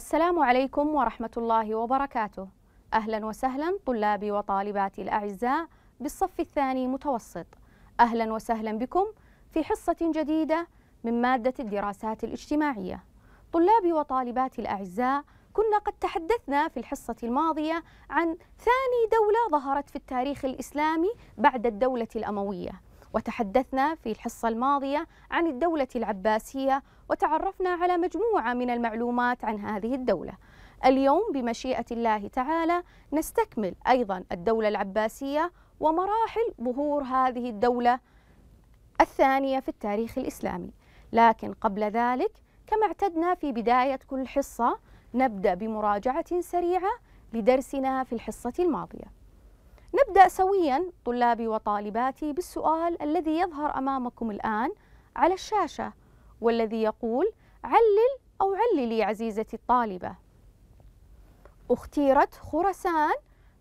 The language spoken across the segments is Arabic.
السلام عليكم ورحمة الله وبركاته أهلا وسهلا طلابي وطالباتي الأعزاء بالصف الثاني متوسط أهلا وسهلا بكم في حصة جديدة من مادة الدراسات الاجتماعية طلابي وطالباتي الأعزاء كنا قد تحدثنا في الحصة الماضية عن ثاني دولة ظهرت في التاريخ الإسلامي بعد الدولة الأموية وتحدثنا في الحصة الماضية عن الدولة العباسية وتعرفنا على مجموعة من المعلومات عن هذه الدولة اليوم بمشيئة الله تعالى نستكمل أيضا الدولة العباسية ومراحل ظهور هذه الدولة الثانية في التاريخ الإسلامي لكن قبل ذلك كما اعتدنا في بداية كل حصة نبدأ بمراجعة سريعة لدرسنا في الحصة الماضية نبدأ سويا طلابي وطالباتي بالسؤال الذي يظهر أمامكم الآن على الشاشة والذي يقول علل أو عللي عزيزتي الطالبة اختيرت خرسان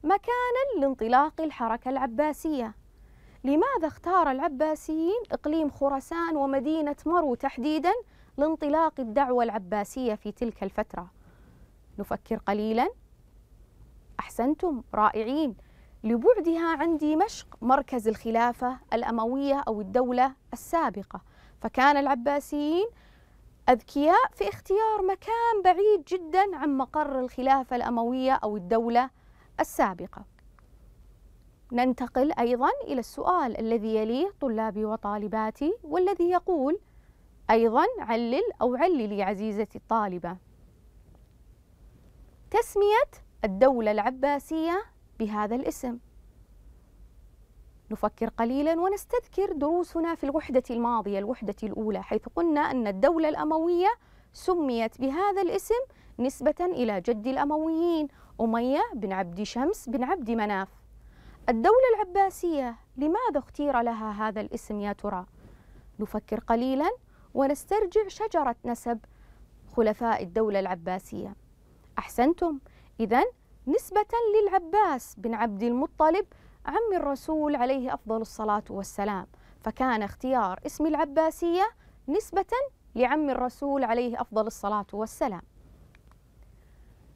مكانا لانطلاق الحركة العباسية لماذا اختار العباسيين إقليم خرسان ومدينة مرو تحديدا لانطلاق الدعوة العباسية في تلك الفترة نفكر قليلا أحسنتم رائعين لبعدها عن دمشق مركز الخلافة الأموية أو الدولة السابقة فكان العباسيين أذكياء في اختيار مكان بعيد جدا عن مقر الخلافة الأموية أو الدولة السابقة ننتقل أيضا إلى السؤال الذي يليه طلابي وطالباتي والذي يقول أيضا علل أو عللي عزيزتي الطالبة تسمية الدولة العباسية بهذا الاسم نفكر قليلا ونستذكر دروسنا في الوحدة الماضية الوحدة الأولى حيث قلنا أن الدولة الأموية سميت بهذا الاسم نسبة إلى جد الأمويين أمية بن عبد شمس بن عبد مناف الدولة العباسية لماذا اختير لها هذا الاسم يا ترى؟ نفكر قليلا ونسترجع شجرة نسب خلفاء الدولة العباسية أحسنتم إذا نسبة للعباس بن عبد المطلب عم الرسول عليه أفضل الصلاة والسلام فكان اختيار اسم العباسية نسبة لعم الرسول عليه أفضل الصلاة والسلام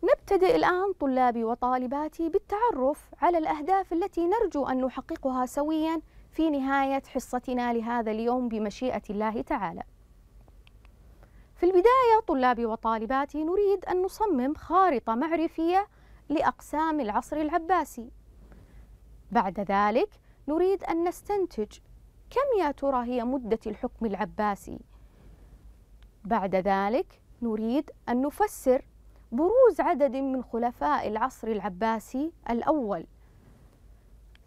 نبتدئ الآن طلابي وطالباتي بالتعرف على الأهداف التي نرجو أن نحققها سويا في نهاية حصتنا لهذا اليوم بمشيئة الله تعالى في البداية طلابي وطالباتي نريد أن نصمم خارطة معرفية لأقسام العصر العباسي بعد ذلك نريد أن نستنتج كم يا ترى هي مدة الحكم العباسي بعد ذلك نريد أن نفسر بروز عدد من خلفاء العصر العباسي الأول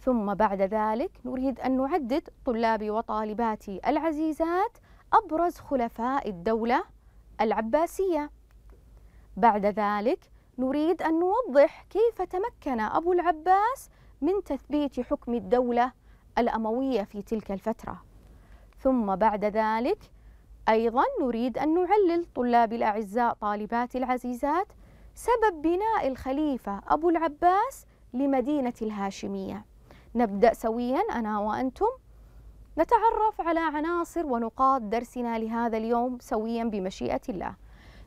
ثم بعد ذلك نريد أن نعدد طلابي وطالباتي العزيزات أبرز خلفاء الدولة العباسية بعد ذلك نريد أن نوضح كيف تمكن أبو العباس من تثبيت حكم الدولة الأموية في تلك الفترة ثم بعد ذلك أيضا نريد أن نعلل طلاب الأعزاء طالبات العزيزات سبب بناء الخليفة أبو العباس لمدينة الهاشمية نبدأ سويا أنا وأنتم نتعرف على عناصر ونقاط درسنا لهذا اليوم سويا بمشيئة الله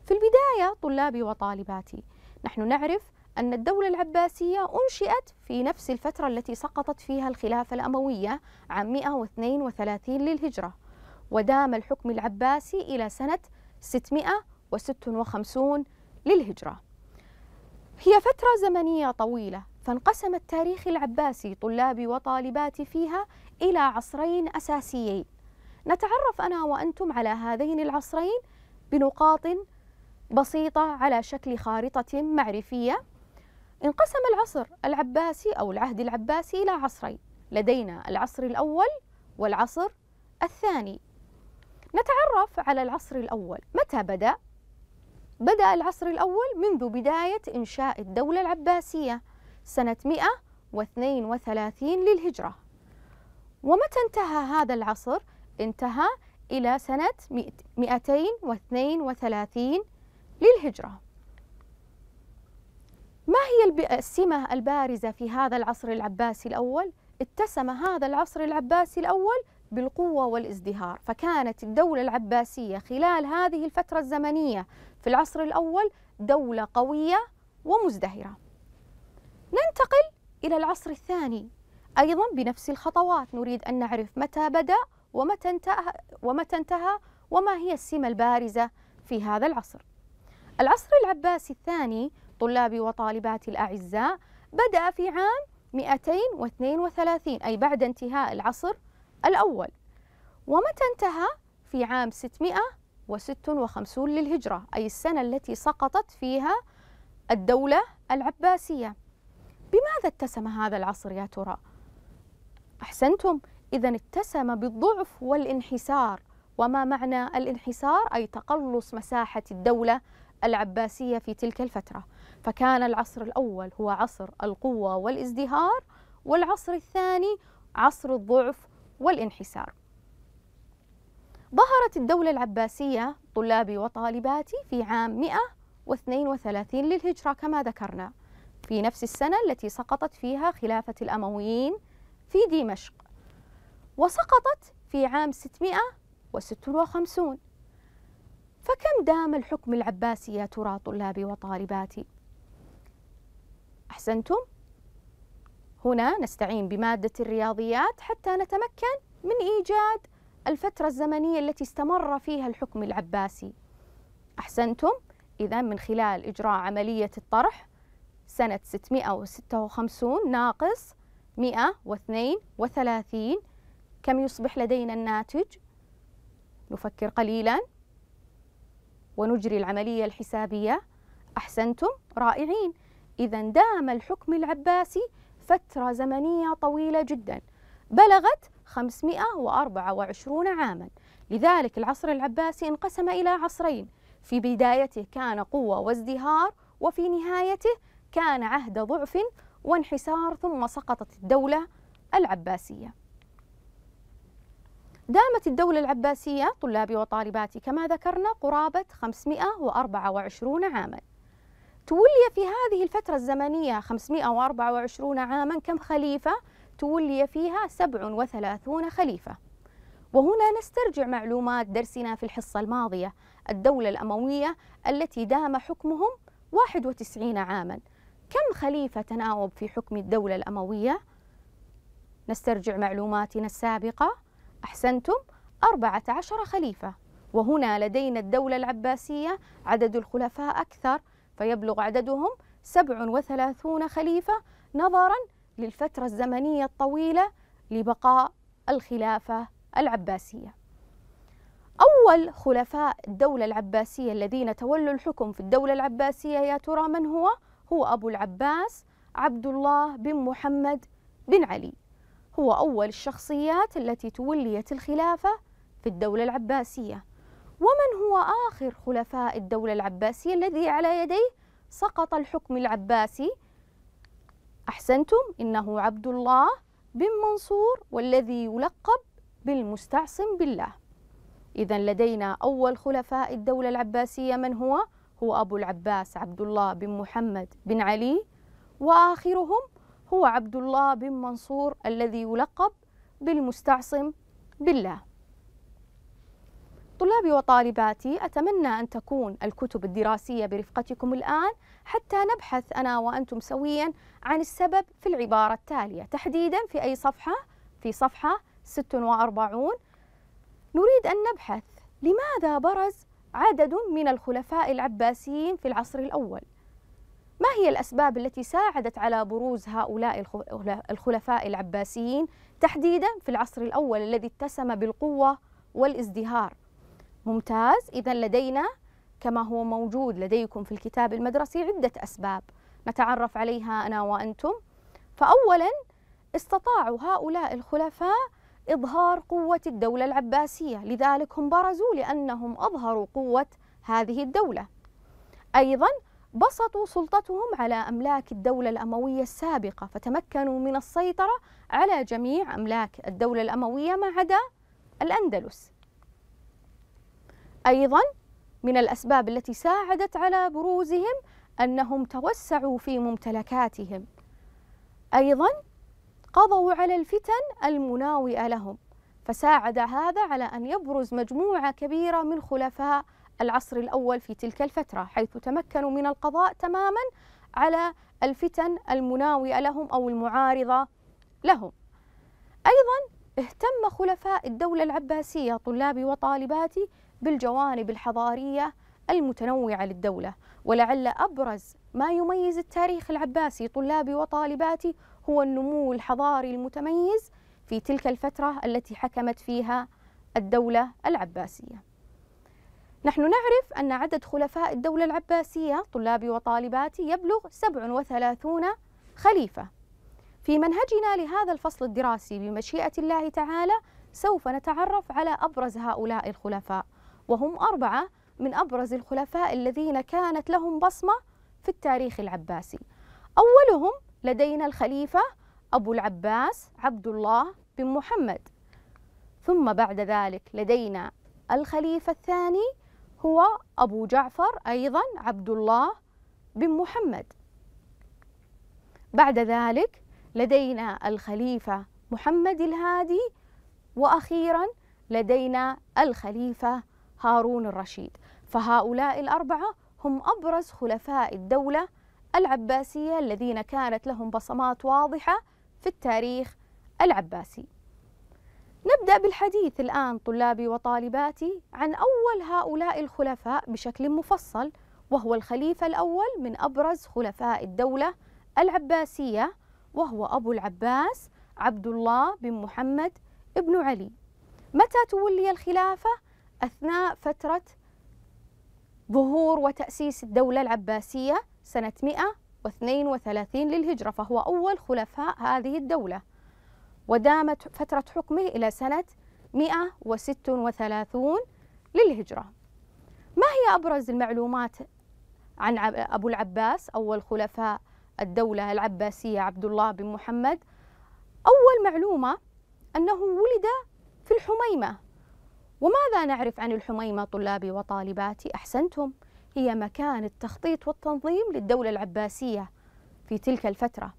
في البداية طلابي وطالباتي نحن نعرف أن الدولة العباسية أنشئت في نفس الفترة التي سقطت فيها الخلافة الأموية عام 132 للهجرة ودام الحكم العباسي إلى سنة 656 للهجرة هي فترة زمنية طويلة فانقسم التاريخ العباسي طلابي وطالباتي فيها إلى عصرين أساسيين نتعرف أنا وأنتم على هذين العصرين بنقاط بسيطة على شكل خارطة معرفية انقسم العصر العباسي أو العهد العباسي إلى عصرين لدينا العصر الأول والعصر الثاني نتعرف على العصر الأول متى بدأ؟ بدأ العصر الأول منذ بداية إنشاء الدولة العباسية سنة 132 للهجرة ومتى انتهى هذا العصر؟ انتهى إلى سنة 232 للهجرة ما هي السمة البارزة في هذا العصر العباسي الأول؟ اتسم هذا العصر العباسي الأول بالقوة والازدهار فكانت الدولة العباسية خلال هذه الفترة الزمنية في العصر الأول دولة قوية ومزدهرة ننتقل إلى العصر الثاني أيضا بنفس الخطوات نريد أن نعرف متى بدأ ومتى انتهى, ومتى انتهى وما هي السمة البارزة في هذا العصر العصر العباسي الثاني طلابي وطالباتي الأعزاء بدأ في عام 232 أي بعد انتهاء العصر الأول ومتى انتهى؟ في عام 656 للهجرة أي السنة التي سقطت فيها الدولة العباسية بماذا اتسم هذا العصر يا ترى؟ أحسنتم إذا اتسم بالضعف والانحسار وما معنى الانحسار أي تقلص مساحة الدولة العباسية في تلك الفترة فكان العصر الأول هو عصر القوة والازدهار والعصر الثاني عصر الضعف والانحسار ظهرت الدولة العباسية طلابي وطالباتي في عام 132 للهجرة كما ذكرنا في نفس السنة التي سقطت فيها خلافة الأمويين في دمشق وسقطت في عام 656 فكم دام الحكم العباسي يا ترى طلابي وطالباتي أحسنتم هنا نستعين بمادة الرياضيات حتى نتمكن من إيجاد الفترة الزمنية التي استمر فيها الحكم العباسي أحسنتم إذا من خلال إجراء عملية الطرح سنة 656 ناقص 132 كم يصبح لدينا الناتج؟ نفكر قليلاً ونجري العملية الحسابية أحسنتم رائعين إذا دام الحكم العباسي فترة زمنية طويلة جدا بلغت 524 عاما لذلك العصر العباسي انقسم إلى عصرين في بدايته كان قوة وازدهار وفي نهايته كان عهد ضعف وانحسار ثم سقطت الدولة العباسية دامت الدولة العباسية طلابي وطالباتي كما ذكرنا قرابة 524 عاما تولي في هذه الفترة الزمنية 524 عاما كم خليفة تولي فيها 37 خليفة وهنا نسترجع معلومات درسنا في الحصة الماضية الدولة الأموية التي دام حكمهم 91 عاما كم خليفة تناوب في حكم الدولة الأموية؟ نسترجع معلوماتنا السابقة أحسنتم أربعة عشر خليفة وهنا لدينا الدولة العباسية عدد الخلفاء أكثر فيبلغ عددهم 37 خليفة نظرا للفترة الزمنية الطويلة لبقاء الخلافة العباسية أول خلفاء الدولة العباسية الذين تولوا الحكم في الدولة العباسية يا ترى من هو؟ هو أبو العباس عبد الله بن محمد بن علي هو أول الشخصيات التي توليت الخلافة في الدولة العباسية ومن هو آخر خلفاء الدولة العباسية الذي على يديه سقط الحكم العباسي أحسنتم إنه عبد الله بن منصور والذي يلقب بالمستعصم بالله إذا لدينا أول خلفاء الدولة العباسية من هو؟ هو أبو العباس عبد الله بن محمد بن علي وآخرهم هو عبد الله بن منصور الذي يلقب بالمستعصم بالله طلابي وطالباتي أتمنى أن تكون الكتب الدراسية برفقتكم الآن حتى نبحث أنا وأنتم سويا عن السبب في العبارة التالية تحديدا في أي صفحة؟ في صفحة 46 نريد أن نبحث لماذا برز عدد من الخلفاء العباسيين في العصر الأول؟ ما هي الأسباب التي ساعدت على بروز هؤلاء الخلفاء العباسيين تحديدا في العصر الأول الذي اتسم بالقوة والازدهار ممتاز إذا لدينا كما هو موجود لديكم في الكتاب المدرسي عدة أسباب نتعرف عليها أنا وأنتم فأولا استطاعوا هؤلاء الخلفاء إظهار قوة الدولة العباسية لذلك هم برزوا لأنهم أظهروا قوة هذه الدولة أيضا بسطوا سلطتهم على أملاك الدولة الأموية السابقة فتمكنوا من السيطرة على جميع أملاك الدولة الأموية ما عدا الأندلس أيضا من الأسباب التي ساعدت على بروزهم أنهم توسعوا في ممتلكاتهم أيضا قضوا على الفتن المناوئة لهم فساعد هذا على أن يبرز مجموعة كبيرة من خلفاء العصر الأول في تلك الفترة حيث تمكنوا من القضاء تماما على الفتن المناوئة لهم أو المعارضة لهم أيضا اهتم خلفاء الدولة العباسية طلابي وطالباتي بالجوانب الحضارية المتنوعة للدولة ولعل أبرز ما يميز التاريخ العباسي طلابي وطالباتي هو النمو الحضاري المتميز في تلك الفترة التي حكمت فيها الدولة العباسية نحن نعرف أن عدد خلفاء الدولة العباسية طلابي وطالباتي يبلغ 37 خليفة في منهجنا لهذا الفصل الدراسي بمشيئة الله تعالى سوف نتعرف على أبرز هؤلاء الخلفاء وهم أربعة من أبرز الخلفاء الذين كانت لهم بصمة في التاريخ العباسي أولهم لدينا الخليفة أبو العباس عبد الله بن محمد ثم بعد ذلك لدينا الخليفة الثاني هو أبو جعفر أيضا عبد الله بن محمد بعد ذلك لدينا الخليفة محمد الهادي وأخيرا لدينا الخليفة هارون الرشيد فهؤلاء الأربعة هم أبرز خلفاء الدولة العباسية الذين كانت لهم بصمات واضحة في التاريخ العباسي نبدأ بالحديث الآن طلابي وطالباتي عن أول هؤلاء الخلفاء بشكل مفصل وهو الخليفة الأول من أبرز خلفاء الدولة العباسية وهو أبو العباس عبد الله بن محمد بن علي متى تولي الخلافة؟ أثناء فترة ظهور وتأسيس الدولة العباسية سنة 132 للهجرة فهو أول خلفاء هذه الدولة ودامت فترة حكمه إلى سنة 136 للهجرة ما هي أبرز المعلومات عن أبو العباس أول خلفاء الدولة العباسية عبد الله بن محمد أول معلومة أنه ولد في الحميمة وماذا نعرف عن الحميمة طلابي وطالباتي أحسنتم هي مكان التخطيط والتنظيم للدولة العباسية في تلك الفترة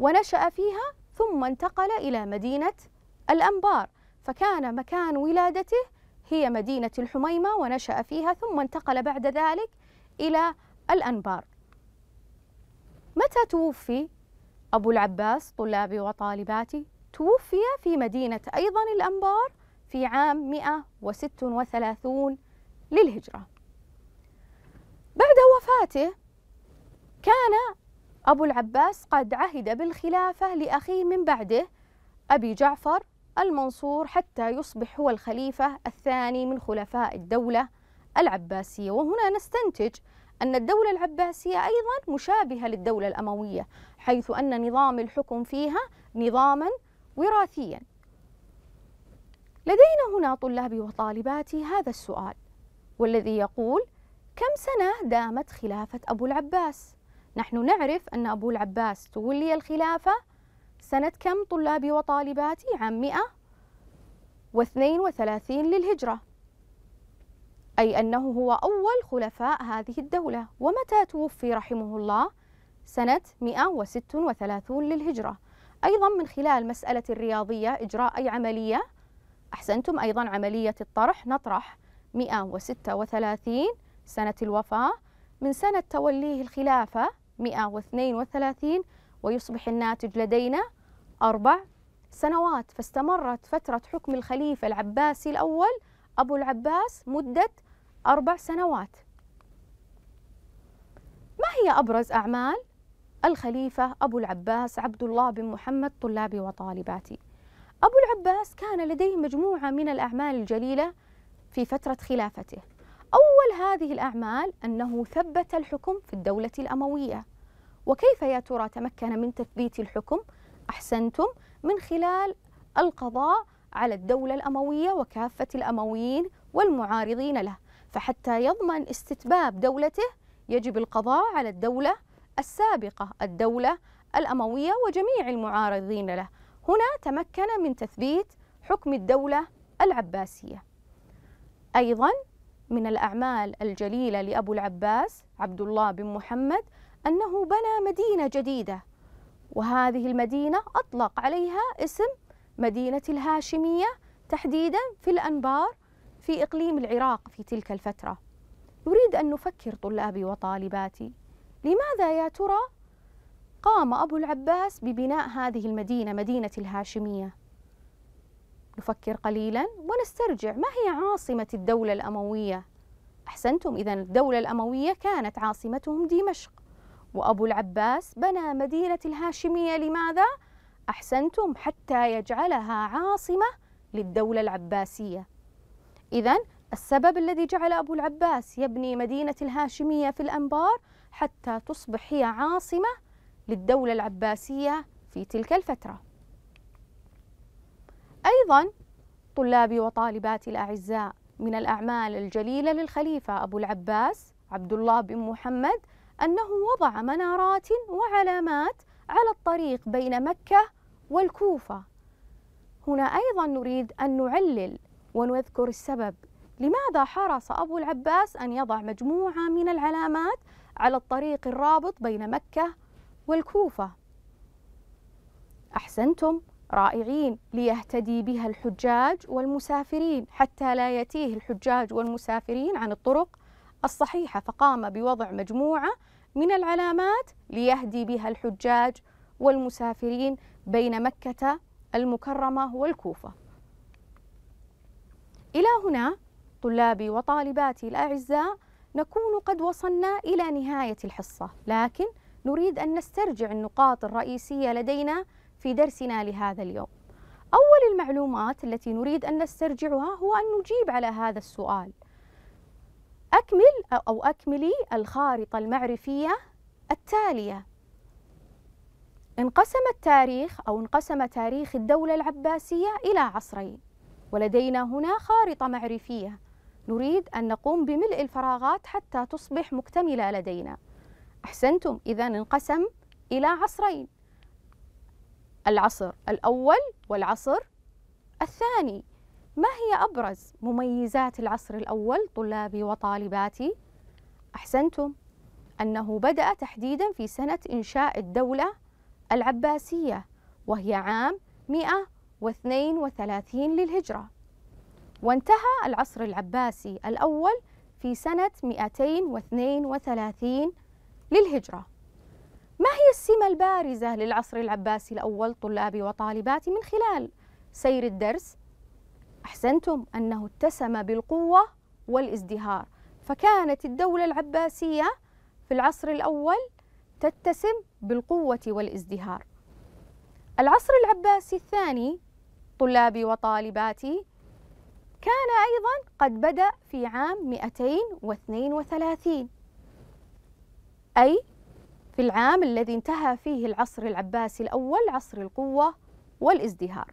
ونشأ فيها ثم انتقل إلى مدينة الأنبار فكان مكان ولادته هي مدينة الحميمة ونشأ فيها ثم انتقل بعد ذلك إلى الأنبار متى توفي أبو العباس طلابي وطالباتي توفي في مدينة أيضا الأنبار في عام 136 للهجرة بعد وفاته كان أبو العباس قد عهد بالخلافة لأخيه من بعده أبي جعفر المنصور حتى يصبح هو الخليفة الثاني من خلفاء الدولة العباسية وهنا نستنتج أن الدولة العباسية أيضا مشابهة للدولة الأموية حيث أن نظام الحكم فيها نظاما وراثيا لدينا هنا طلابي وطالباتي هذا السؤال والذي يقول كم سنة دامت خلافة أبو العباس؟ نحن نعرف أن أبو العباس تولي الخلافة سنة كم طلابي وطالباتي عام 132 للهجرة أي أنه هو أول خلفاء هذه الدولة ومتى توفي رحمه الله؟ سنة 136 للهجرة أيضا من خلال مسألة الرياضية إجراء أي عملية أحسنتم أيضا عملية الطرح نطرح 136 سنة الوفاة من سنة توليه الخلافة 132 ويصبح الناتج لدينا أربع سنوات فاستمرت فترة حكم الخليفة العباسي الأول أبو العباس مدة أربع سنوات ما هي أبرز أعمال الخليفة أبو العباس عبد الله بن محمد طلابي وطالباتي أبو العباس كان لديه مجموعة من الأعمال الجليلة في فترة خلافته أول هذه الأعمال أنه ثبت الحكم في الدولة الأموية وكيف يا ترى تمكن من تثبيت الحكم أحسنتم من خلال القضاء على الدولة الأموية وكافة الأمويين والمعارضين له فحتى يضمن استتباب دولته يجب القضاء على الدولة السابقة الدولة الأموية وجميع المعارضين له هنا تمكن من تثبيت حكم الدولة العباسية أيضا من الأعمال الجليلة لأبو العباس عبد الله بن محمد أنه بنى مدينة جديدة وهذه المدينة أطلق عليها اسم مدينة الهاشمية تحديدا في الأنبار في إقليم العراق في تلك الفترة نريد أن نفكر طلابي وطالباتي لماذا يا ترى قام أبو العباس ببناء هذه المدينة مدينة الهاشمية نفكر قليلا ونسترجع ما هي عاصمة الدولة الأموية؟ أحسنتم إذا الدولة الأموية كانت عاصمتهم دمشق وأبو العباس بنى مدينة الهاشمية لماذا؟ أحسنتم حتى يجعلها عاصمة للدولة العباسية إذا السبب الذي جعل أبو العباس يبني مدينة الهاشمية في الأنبار حتى تصبح هي عاصمة للدولة العباسية في تلك الفترة أيضا طلابي وطالباتي الأعزاء من الأعمال الجليلة للخليفة أبو العباس عبد الله بن محمد أنه وضع منارات وعلامات على الطريق بين مكة والكوفة هنا أيضا نريد أن نعلل ونذكر السبب لماذا حرص أبو العباس أن يضع مجموعة من العلامات على الطريق الرابط بين مكة والكوفة أحسنتم رائعين ليهتدي بها الحجاج والمسافرين حتى لا يتيه الحجاج والمسافرين عن الطرق الصحيحة فقام بوضع مجموعة من العلامات ليهدي بها الحجاج والمسافرين بين مكة المكرمة والكوفة إلى هنا طلابي وطالباتي الأعزاء نكون قد وصلنا إلى نهاية الحصة لكن نريد أن نسترجع النقاط الرئيسية لدينا في درسنا لهذا اليوم أول المعلومات التي نريد أن نسترجعها هو أن نجيب على هذا السؤال أكمل أو أكملي الخارطة المعرفية التالية انقسم التاريخ أو انقسم تاريخ الدولة العباسية إلى عصرين ولدينا هنا خارطة معرفية نريد أن نقوم بملء الفراغات حتى تصبح مكتملة لدينا أحسنتم إذا انقسم إلى عصرين العصر الأول والعصر الثاني ما هي أبرز مميزات العصر الأول طلابي وطالباتي؟ أحسنتم أنه بدأ تحديدا في سنة إنشاء الدولة العباسية وهي عام 132 للهجرة وانتهى العصر العباسي الأول في سنة 232 للهجرة ما هي السمة البارزة للعصر العباسي الأول طلابي وطالباتي من خلال سير الدرس أحسنتم أنه اتسم بالقوة والازدهار فكانت الدولة العباسية في العصر الأول تتسم بالقوة والازدهار العصر العباسي الثاني طلابي وطالباتي كان أيضا قد بدأ في عام 232 أي في العام الذي انتهى فيه العصر العباسي الأول عصر القوة والازدهار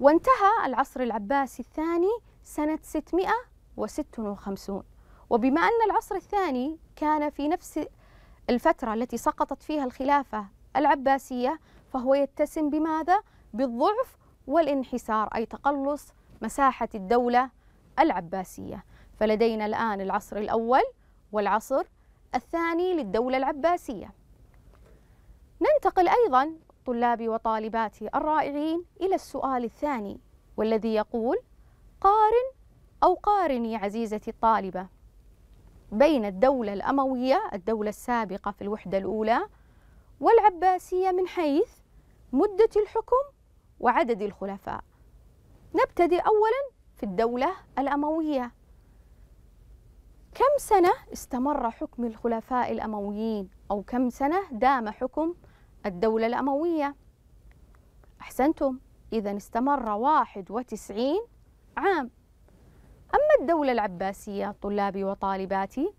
وانتهى العصر العباسي الثاني سنة 656 وبما أن العصر الثاني كان في نفس الفترة التي سقطت فيها الخلافة العباسية فهو يتسم بماذا؟ بالضعف والانحسار أي تقلص مساحة الدولة العباسية فلدينا الآن العصر الأول والعصر الثاني للدولة العباسية ننتقل أيضا طلابي وطالباتي الرائعين إلى السؤال الثاني والذي يقول قارن أو قارني عزيزتي الطالبة بين الدولة الأموية الدولة السابقة في الوحدة الأولى والعباسية من حيث مدة الحكم وعدد الخلفاء نبتدي أولا في الدولة الأموية كم سنة استمر حكم الخلفاء الأمويين أو كم سنة دام حكم الدولة الأموية أحسنتم إذا استمر واحد وتسعين عام أما الدولة العباسية طلابي وطالباتي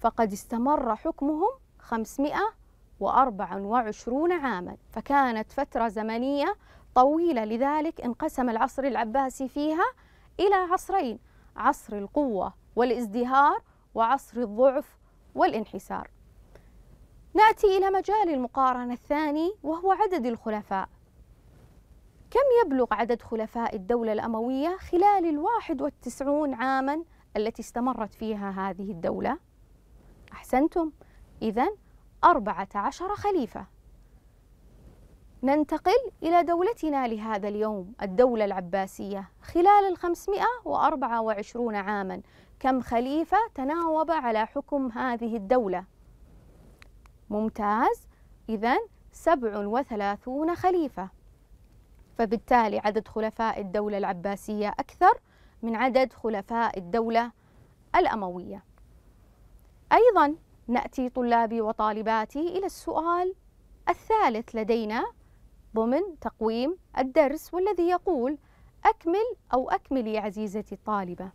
فقد استمر حكمهم 524 عاما فكانت فترة زمنية طويلة لذلك انقسم العصر العباسي فيها إلى عصرين عصر القوة والازدهار وعصر الضعف والانحسار ناتي الى مجال المقارنه الثاني وهو عدد الخلفاء كم يبلغ عدد خلفاء الدوله الامويه خلال الواحد والتسعون عاما التي استمرت فيها هذه الدوله احسنتم اذا اربعه عشر خليفه ننتقل إلى دولتنا لهذا اليوم الدولة العباسية خلال الخمسمائة وأربعة وعشرون عاما كم خليفة تناوب على حكم هذه الدولة ممتاز إذا سبع وثلاثون خليفة فبالتالي عدد خلفاء الدولة العباسية أكثر من عدد خلفاء الدولة الأموية أيضا نأتي طلابي وطالباتي إلى السؤال الثالث لدينا ضمن تقويم الدرس والذي يقول أكمل أو أكمل يا عزيزتي الطالبة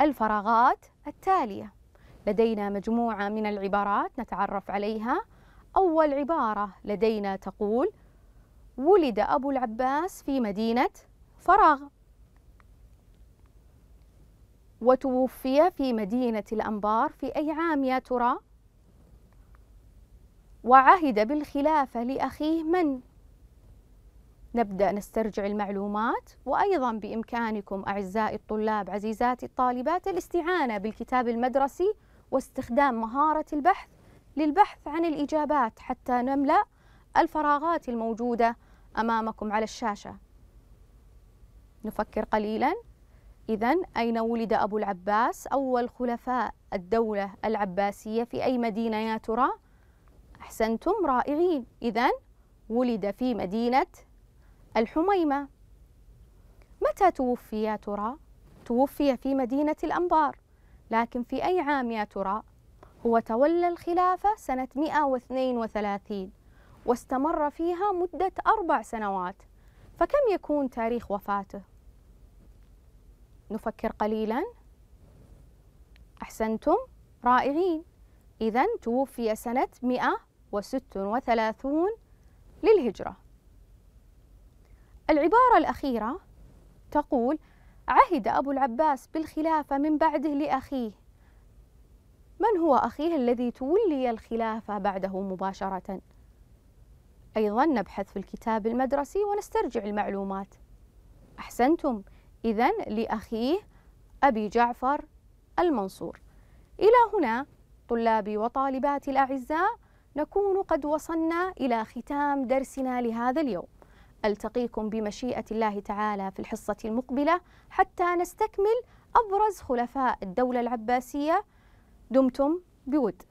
الفراغات التالية لدينا مجموعة من العبارات نتعرف عليها أول عبارة لدينا تقول ولد أبو العباس في مدينة فراغ وتوفي في مدينة الأنبار في أي عام يا ترى؟ وعهد بالخلافة لأخيه من؟ نبدأ نسترجع المعلومات وأيضا بإمكانكم أعزائي الطلاب عزيزاتي الطالبات الاستعانة بالكتاب المدرسي واستخدام مهارة البحث للبحث عن الإجابات حتى نملأ الفراغات الموجودة أمامكم على الشاشة نفكر قليلا إذا أين ولد أبو العباس أول خلفاء الدولة العباسية في أي مدينة يا ترى؟ أحسنتم رائعين إذا ولد في مدينة الحميمة متى توفي يا ترى؟ توفي في مدينة الأنبار لكن في أي عام يا ترى؟ هو تولى الخلافة سنة 132 واستمر فيها مدة أربع سنوات فكم يكون تاريخ وفاته؟ نفكر قليلا أحسنتم رائعين إذا توفي سنة 136 للهجرة العبارة الأخيرة تقول عهد أبو العباس بالخلافة من بعده لأخيه من هو أخيه الذي تولي الخلافة بعده مباشرة أيضا نبحث في الكتاب المدرسي ونسترجع المعلومات أحسنتم إذا لأخيه أبي جعفر المنصور إلى هنا طلابي وطالباتي الأعزاء نكون قد وصلنا إلى ختام درسنا لهذا اليوم ألتقيكم بمشيئة الله تعالى في الحصة المقبلة حتى نستكمل أبرز خلفاء الدولة العباسية دمتم بود